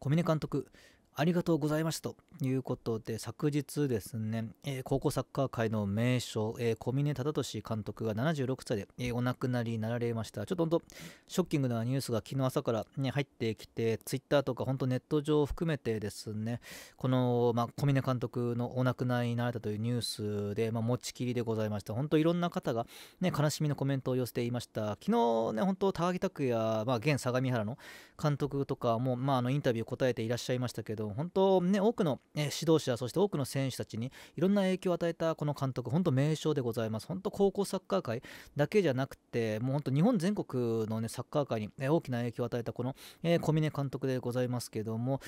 小峰監督ありがとうございましたということで、昨日ですね、えー、高校サッカー界の名将、えー、小峰忠敏監督が76歳で、えー、お亡くなりになられました。ちょっと本当、ショッキングなニュースが昨日朝から、ね、入ってきて、ツイッターとか本当ネット上を含めてですね、この、まあ、小峰監督のお亡くなりになられたというニュースで、まあ、持ちきりでございました。本当いろんな方が、ね、悲しみのコメントを寄せていました。昨日ね、本当、高木拓也、まあ、現相模原の監督とかも、まあ、あのインタビュー答えていらっしゃいましたけど、ど本当ね多くの、指導者そして多くの選手たちにいろんな影響を与えたこの監督本当名将でございます本当高校サッカー界だけじゃなくてもう本当日本全国の、ね、サッカー界に、大きな影響を与えたこの、え小峰監督でございますけども、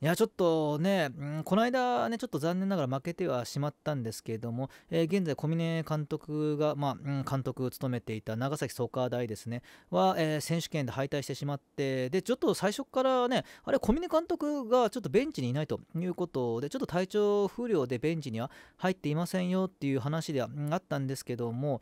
いやちょっとね、うん、この間ねちょっと残念ながら負けてはしまったんですけども、え現在小峰監督が、まあ、ん、監督を務めていた長崎創価大ですねは、え選手権で敗退してしまってでちょっと最初からねあれ小峰監督がちょっとベンチにいないということで、ちょっと体調不良でベンチには入っていませんよっていう話ではあったんですけども、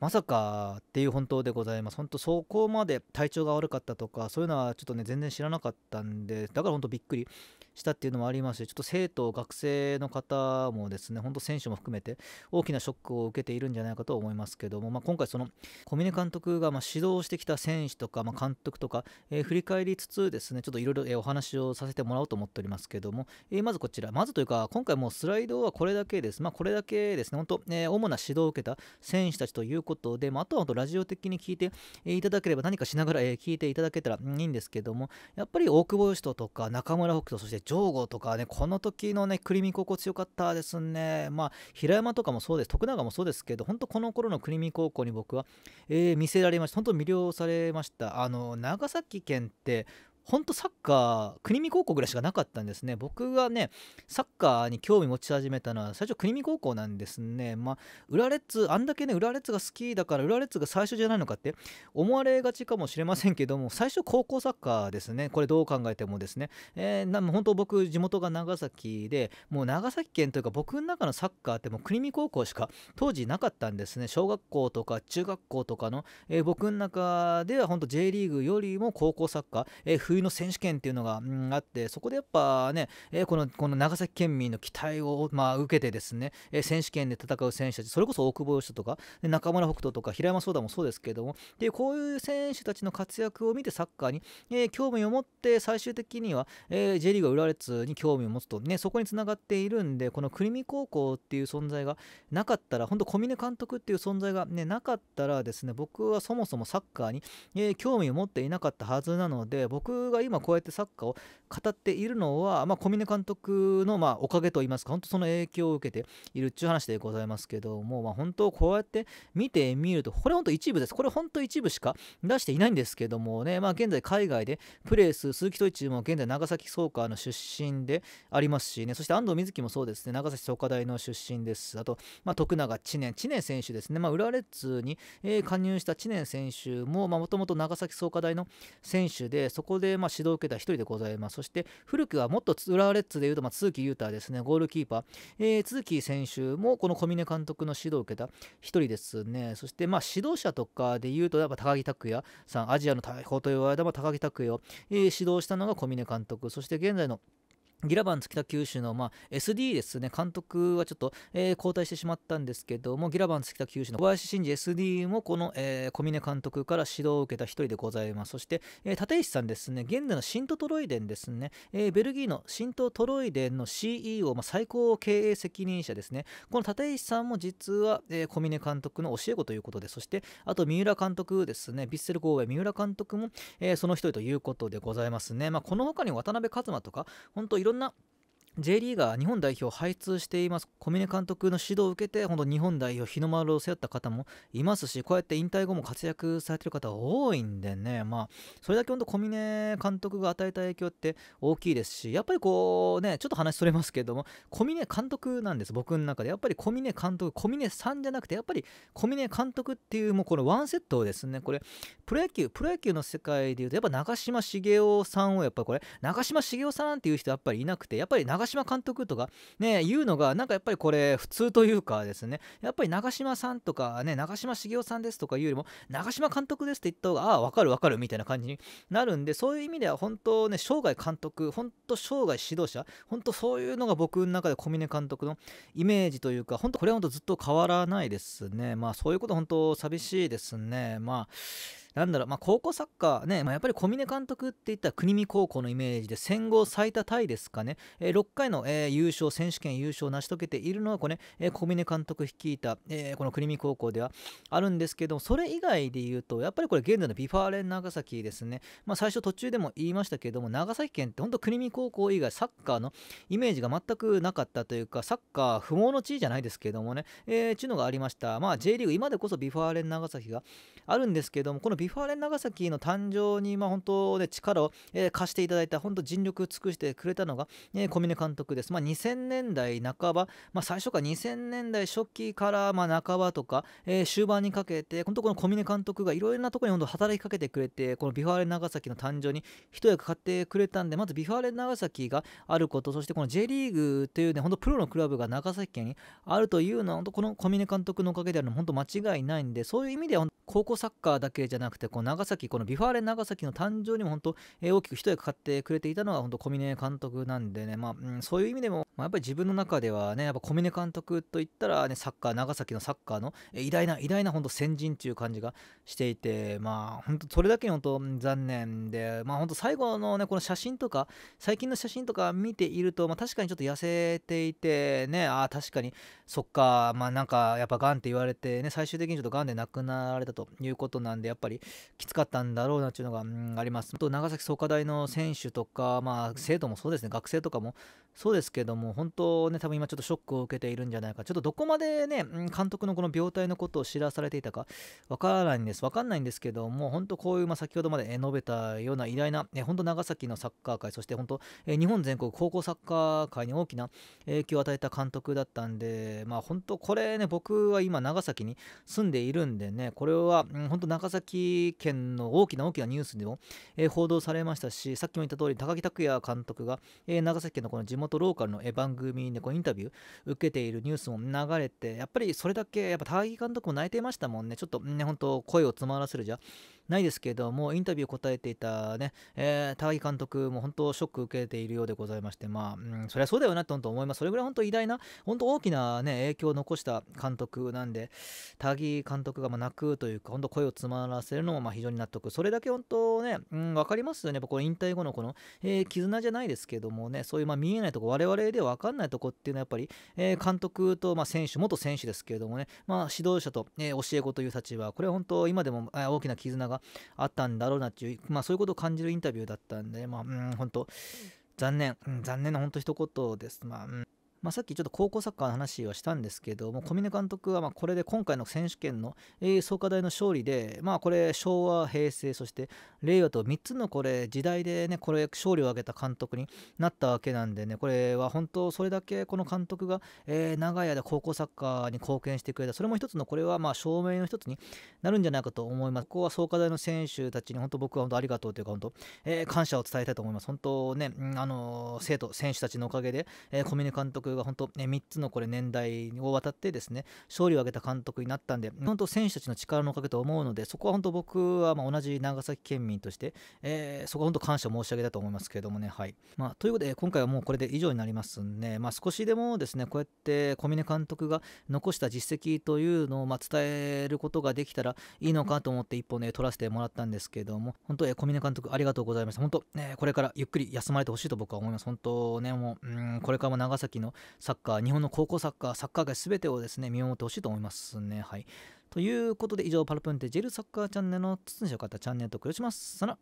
まさかっていう本当でございます。本当、そこまで体調が悪かったとか、そういうのはちょっとね、全然知らなかったんで、だから本当びっくりしたっていうのもありますし、ちょっと生徒、学生の方もですね、本当選手も含めて大きなショックを受けているんじゃないかと思いますけども、まあ、今回その小峰監督がま指導してきた選手とか、まあ、監督とか、えー、振り返りつつですね、ちょっといろいろお話をさせてもらおうと思っております。ますけども、えー、まずこちら、まずというか、今回もスライドはこれだけです。まあ、これだけですね、本当、えー、主な指導を受けた選手たちということで、まあ、あとは本当ラジオ的に聞いていただければ、何かしながら、え聞いていただけたらいいんですけども、やっぱり大久保嘉人とか中村北斗、そしてジョーゴとかね、この時のね、クリミ高校強かったですね。まあ、平山とかもそうです、徳永もそうですけど、本当この頃のクリミ高校に僕は、えー、見せられました。本当魅了されました。あの、長崎県って、本当サッカー国見高校ぐらいしかなかったんですね僕がねサッカーに興味持ち始めたのは最初国見高校なんですねまあ裏レッツあんだけね裏レッツが好きだから裏レッツが最初じゃないのかって思われがちかもしれませんけども最初高校サッカーですねこれどう考えてもですね、えー、な本当僕地元が長崎でもう長崎県というか僕の中のサッカーってもう国見高校しか当時なかったんですね小学校とか中学校とかの、えー、僕の中では本当 J リーグよりも高校サッカー、えー冬の選手権っていうのが、うん、あってそこでやっぱね、えこのこの長崎県民の期待を、まあ、受けてですね、え選手権で戦う選手たちそれこそ大久保嘉人とか中村北斗とか平山壮太もそうですけどもでこういう選手たちの活躍を見てサッカーに、えー、興味を持って最終的には、えー、J リーグは浦和レッズに興味を持つと、ね、そこにつながっているんでこの国見高校っていう存在がなかったら本当小峰監督っていう存在が、ね、なかったらですね僕はそもそもサッカーに、えー、興味を持っていなかったはずなので僕僕が今こうやってサッカーを語っているのは、まあ、小峰監督のまあおかげといいますか本当その影響を受けているっちゅう話でございますけども、まあ、本当こうやって見てみるとこれ本当一部ですこれ本当一部しか出していないんですけどもね、まあ、現在海外でプレーする鈴木斗一も現在長崎総科の出身でありますしねそして安藤瑞希もそうですね長崎総科大の出身ですあと、まあ、徳永知念知念選手ですね、まあ、浦和レッズに、え加入した知念選手ももともと長崎総科大の選手でそこでで、まあ、指導を受けた一人でございます。そして、古くはもっと浦和レッズでいうと、まあ、都築雄太ですね、ゴールキーパー。えー、都築選手も、この小峰監督の指導を受けた一人ですね。そして、まあ、指導者とかでいうと、やっぱ高木拓也さん、アジアの大砲と言われた高木拓也を、えー、指導したのが小峰監督。そして、現在のギラバン北九州の、まあ、SD ですね、監督はちょっと、えー、交代してしまったんですけども、ギラバン北九州の小林慎二 SD もこの、えー、小峰監督から指導を受けた一人でございます。そして、えー、立石さんですね、現在のシントトロイデンですね、えー、ベルギーのシントトロイデンの CEO、まあ、最高経営責任者ですね、この立石さんも実は、えー、小峰監督の教え子ということで、そして、あと三浦監督ですね、ヴィッセル神戸三浦監督も、えー、その一人ということでございますね。まあ、この他に渡辺一馬とか、本当いろんなんな。J リーガー日本代表を輩出しています小峰監督の指導を受けて本当日本代表日の丸を背負った方もいますしこうやって引退後も活躍されてる方多いんでねまあそれだけ本当小峰監督が与えた影響って大きいですしやっぱりこうねちょっと話それますけども小峰監督なんです僕の中でやっぱり小峰監督小峰さんじゃなくてやっぱり小峰監督っていうもうこのワンセットをですねこれプロ野球プロ野球の世界でいうとやっぱ長嶋茂雄さんをやっぱこれ長嶋茂雄さんっていう人やっぱりいなくてやっぱり長長嶋監督とかね言うのがなんかやっぱりこれ普通というかですねやっぱり長嶋さんとかね長嶋茂雄さんですとかいうよりも長嶋監督ですって言った方がああ分かる分かるみたいな感じになるんでそういう意味では本当ね生涯監督本当生涯指導者本当そういうのが僕の中で小峰監督のイメージというか本当これは本当ずっと変わらないですねまあそういうこと本当寂しいですねまあなんだろう、まあ、高校サッカーね、まあ、やっぱり小峰監督って言ったら国見高校のイメージで戦後最多タイですかね、えー、6回の、えー、優勝、選手権優勝を成し遂げているのはこれ、ね、えー、小峰監督率いた、えこの国見高校ではあるんですけどそれ以外で言うと、やっぱりこれ現在のビファーレン長崎ですね、まあ、最初途中でも言いましたけども、長崎県って本当国見高校以外サッカーのイメージが全くなかったというか、サッカー不毛の地位じゃないですけどもね、えー、ちゅうのがありました。まあ、J リーグ、今でこそビファーレン長崎があるんですけども、このビビファーレン長崎の誕生に、まあ、本当で力を、えー、貸していただいた、本当尽力尽くしてくれたのが、えー、小峰監督です。まあ、2000年代半ば、まあ、最初か2000年代初期から、まあ、半ばとか、えー、終盤にかけて、本当この小峰監督がいろいろなところに本当働きかけてくれて、このビファーレン長崎の誕生に一役買ってくれたんで、まずビファーレン長崎があること、そしてこの J リーグというね、本当プロのクラブが長崎県にあるというのは、本当この小峰監督のおかげであるの本当間違いないんで、そういう意味では高校サッカーだけじゃなくくてこう長崎このビファーレン長崎の誕生にも本当、えー、大きく一役買ってくれていたのが本当小峰監督なんでね、まあうん、そういう意味でも、まあ、やっぱり自分の中ではねやっぱ小峰監督といったら、ね、サッカー長崎のサッカーの偉大な偉大な本当先人っていう感じがしていてまあ本当それだけに本当残念でまあ本当最後のねこの写真とか最近の写真とか見ていると、まあ、確かにちょっと痩せていてねああ確かにそっかまあなんかやっぱがんって言われてね最終的にちょっとがんで亡くなられたということなんでやっぱりきつかったんだろうなっていうのが、うん、あります。と長崎創価大の選手とか、まあ、生徒もそうですね、学生とかもそうですけども、本当ね、多分今ちょっとショックを受けているんじゃないか、ちょっとどこまでね、監督のこの病態のことを知らされていたか、わからないんです、わかんないんですけども、本当こういう、まあ、先ほどまで述べたような偉大な、本当長崎のサッカー界、そして本当、日本全国高校サッカー界に大きな影響を与えた監督だったんで、まあ本当これね、僕は今長崎に住んでいるんでね、これは、本当長崎県の大きな大きなニュースでも、え報道されましたし、さっきも言った通り、高木拓也監督が、え長崎県のこの地元元ローカルの番組でこうインタビュー受けているニュースも流れてやっぱりそれだけやっぱ高木監督も泣いていましたもんねちょっとね本当声を詰まらせるじゃないですけども、インタビュー答えていたね、えー、高木監督も本当ショック受けているようでございまして、まあ、うん、そりゃそうだよなと思います。それぐらい本当偉大な、本当大きなね、影響を残した監督なんで、高木監督がま泣くというか、本当声を詰まらせるのもまあ非常に納得。それだけ本当ね、うん、分かりますよね。やっぱこの引退後のこの、えー、絆じゃないですけどもね、そういうまあ見えないとこ、我々で分かんないとこっていうのはやっぱり、えー、監督とまあ選手、元選手ですけれどもね、まあ、指導者と、え教え子という立場、これは本当今でも大きな絆ががあったんだろうなっていう、まあ、そういうことを感じるインタビューだったんで、まあ、うん、本当残念、うん、残念な本当一言です。まあ、うんまあ、さっきちょっと高校サッカーの話はしたんですけども小峰監督はまこれで今回の選手権の創価大の勝利で、まあ、これ昭和平成そして令和と3つのこれ時代でねこれ勝利を挙げた監督になったわけなんでねこれは本当それだけこの監督が、え長い間高校サッカーに貢献してくれたそれも一つのこれはまあ証明の一つになるんじゃないかと思います。ここは創価大の選手たちに本当僕は本当ありがとうというか本当、え感謝を伝えたいと思います。本当ね、あの生徒、選手たちのおかげで、え小峰監督が本当、ね、3つのこれ年代を渡ってですね勝利を挙げた監督になったんで本当選手たちの力のおかげと思うのでそこは本当僕はま同じ長崎県民として、えー、そこは本当感謝申し上げたと思いますけれどもねはい、まあ、ということで今回はもうこれで以上になりますんで、まあ、少しでもですねこうやって小峰監督が残した実績というのをま伝えることができたらいいのかと思って一本ね取らせてもらったんですけれども本当、えー、小峰監督ありがとうございました本当、ね、これからゆっくり休まれてほしいと僕は思います本当ねもううんこれからも長崎のサッカー、日本の高校サッカー、サッカー界全てをですね、見守ってほしいと思いますね。はい。ということで、以上、パルプンテジェルサッカーチャンネルの筒にしよかったチャンネル登録します。さな。